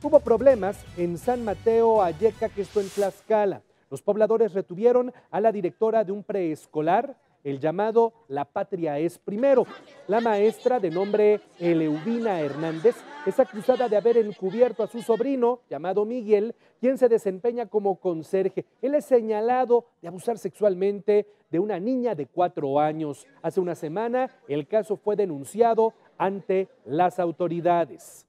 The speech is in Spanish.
Hubo problemas en San Mateo Ayeca, que esto en Tlaxcala. Los pobladores retuvieron a la directora de un preescolar, el llamado La Patria es Primero. La maestra de nombre Eleubina Hernández es acusada de haber encubierto a su sobrino, llamado Miguel, quien se desempeña como conserje. Él es señalado de abusar sexualmente de una niña de cuatro años. Hace una semana el caso fue denunciado ante las autoridades.